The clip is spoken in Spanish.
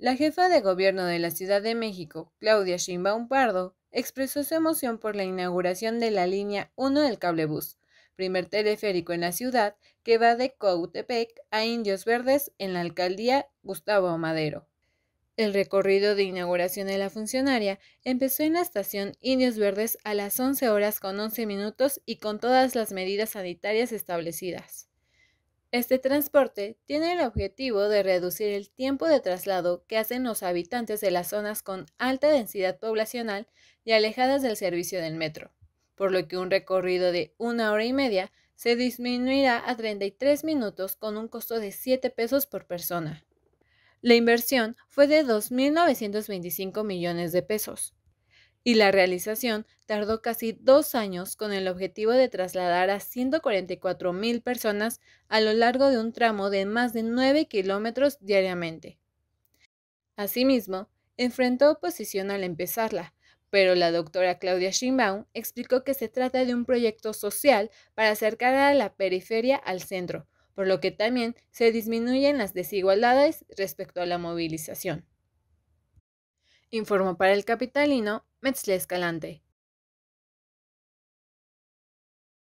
La jefa de gobierno de la Ciudad de México, Claudia Sheinbaum Pardo, expresó su emoción por la inauguración de la línea 1 del cablebús, primer teleférico en la ciudad que va de Coautepec a Indios Verdes en la alcaldía Gustavo Madero. El recorrido de inauguración de la funcionaria empezó en la estación Indios Verdes a las 11 horas con 11 minutos y con todas las medidas sanitarias establecidas. Este transporte tiene el objetivo de reducir el tiempo de traslado que hacen los habitantes de las zonas con alta densidad poblacional y alejadas del servicio del metro, por lo que un recorrido de una hora y media se disminuirá a 33 minutos con un costo de 7 pesos por persona. La inversión fue de 2.925 millones de pesos y la realización tardó casi dos años con el objetivo de trasladar a 144 mil personas a lo largo de un tramo de más de 9 kilómetros diariamente. Asimismo, enfrentó oposición al empezarla, pero la doctora Claudia Schimbaum explicó que se trata de un proyecto social para acercar a la periferia al centro, por lo que también se disminuyen las desigualdades respecto a la movilización informó para el capitalino Metzle Escalante.